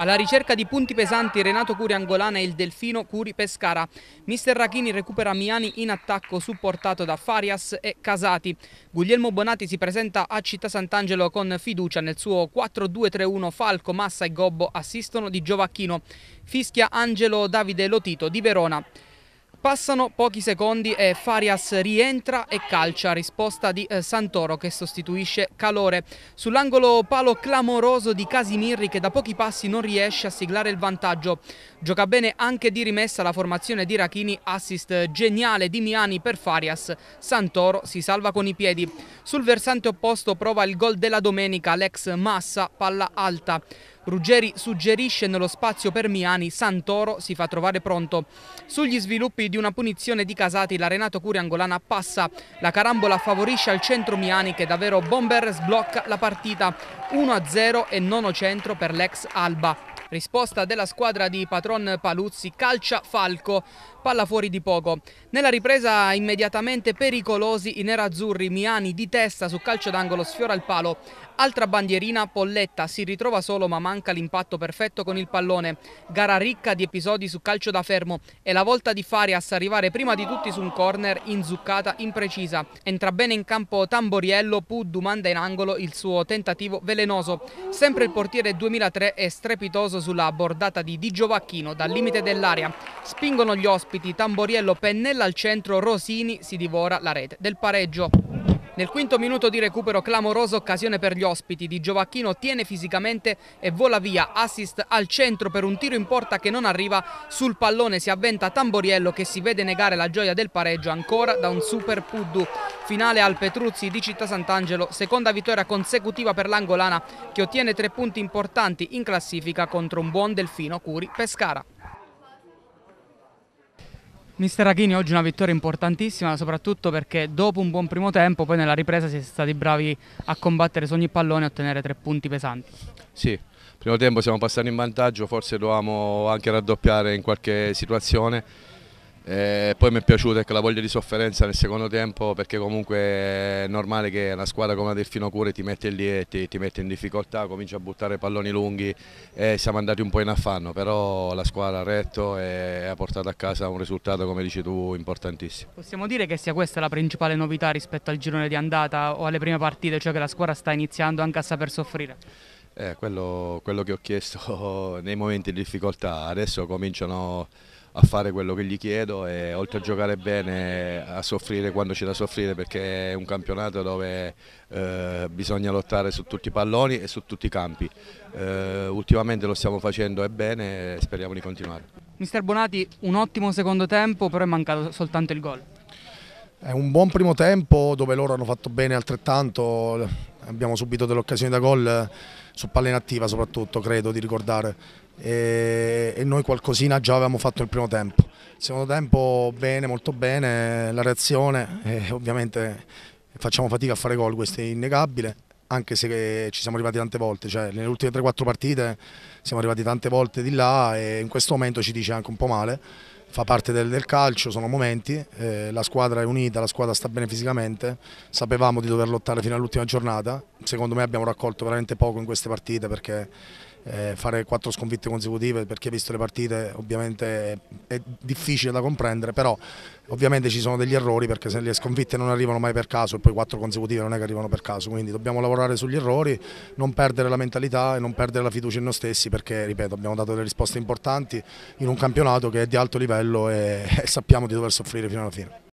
Alla ricerca di punti pesanti Renato Curi Angolana e il Delfino Curi Pescara. Mister Rachini recupera Miani in attacco supportato da Farias e Casati. Guglielmo Bonati si presenta a Città Sant'Angelo con fiducia nel suo 4-2-3-1 Falco, Massa e Gobbo assistono di Giovacchino. Fischia Angelo Davide Lotito di Verona. Passano pochi secondi e Farias rientra e calcia, risposta di eh, Santoro che sostituisce Calore. Sull'angolo palo clamoroso di Casimirri che da pochi passi non riesce a siglare il vantaggio. Gioca bene anche di rimessa la formazione di Rachini, assist geniale di Miani per Farias. Santoro si salva con i piedi. Sul versante opposto prova il gol della domenica l'ex Massa, palla alta. Ruggeri suggerisce nello spazio per Miani Santoro si fa trovare pronto. Sugli sviluppi di una punizione di Casati la Renato Curi angolana passa. La carambola favorisce al centro Miani che davvero bomber sblocca la partita. 1-0 e nono centro per l'ex Alba. Risposta della squadra di Patron Paluzzi, calcia Falco, palla fuori di poco. Nella ripresa immediatamente pericolosi i nerazzurri, Miani di testa su calcio d'angolo sfiora il palo. Altra bandierina, Polletta si ritrova solo ma manca l'impatto perfetto con il pallone. Gara ricca di episodi su calcio da fermo e la volta di Farias arrivare prima di tutti su un corner inzuccata, imprecisa. Entra bene in campo Tamboriello, Puddu manda in angolo il suo tentativo velenoso. Sempre il portiere 2003 è strepitoso caso sulla bordata di Di Giovacchino dal limite dell'area. Spingono gli ospiti, Tamboriello pennella al centro, Rosini si divora la rete del pareggio. Nel quinto minuto di recupero clamorosa occasione per gli ospiti di Giovacchino tiene fisicamente e vola via assist al centro per un tiro in porta che non arriva sul pallone si avventa Tamboriello che si vede negare la gioia del pareggio ancora da un super Puddu finale al Petruzzi di Città Sant'Angelo seconda vittoria consecutiva per l'Angolana che ottiene tre punti importanti in classifica contro un buon Delfino Curi Pescara Mister Achini oggi una vittoria importantissima soprattutto perché dopo un buon primo tempo poi nella ripresa siete stati bravi a combattere su ogni pallone e ottenere tre punti pesanti. Sì, primo tempo siamo passati in vantaggio, forse dovevamo anche raddoppiare in qualche situazione eh, poi mi è piaciuta ecco, la voglia di sofferenza nel secondo tempo perché comunque è normale che una squadra come la Delfino Cure ti mette lì e ti, ti mette in difficoltà, comincia a buttare palloni lunghi e siamo andati un po' in affanno, però la squadra ha retto e ha portato a casa un risultato come dici tu importantissimo. Possiamo dire che sia questa la principale novità rispetto al girone di andata o alle prime partite, cioè che la squadra sta iniziando anche a saper soffrire? Eh, quello, quello che ho chiesto nei momenti di difficoltà, adesso cominciano a fare quello che gli chiedo e oltre a giocare bene a soffrire quando c'è da soffrire perché è un campionato dove eh, bisogna lottare su tutti i palloni e su tutti i campi. Eh, ultimamente lo stiamo facendo e bene e speriamo di continuare. Mister Bonati, un ottimo secondo tempo però è mancato soltanto il gol. È un buon primo tempo dove loro hanno fatto bene altrettanto, abbiamo subito delle occasioni da gol su palla inattiva soprattutto, credo di ricordare. E, e noi qualcosina già avevamo fatto il primo tempo. Il secondo tempo bene, molto bene, la reazione, eh, ovviamente facciamo fatica a fare gol, questo è innegabile, anche se ci siamo arrivati tante volte, cioè nelle ultime 3-4 partite siamo arrivati tante volte di là e in questo momento ci dice anche un po' male fa parte del, del calcio, sono momenti, eh, la squadra è unita, la squadra sta bene fisicamente, sapevamo di dover lottare fino all'ultima giornata, secondo me abbiamo raccolto veramente poco in queste partite perché eh, fare quattro sconfitte consecutive perché visto le partite ovviamente è difficile da comprendere, però ovviamente ci sono degli errori perché se le sconfitte non arrivano mai per caso e poi quattro consecutive non è che arrivano per caso, quindi dobbiamo lavorare sugli errori, non perdere la mentalità e non perdere la fiducia in noi stessi perché, ripeto, abbiamo dato delle risposte importanti in un campionato che è di alto livello e, e sappiamo di dover soffrire fino alla fine.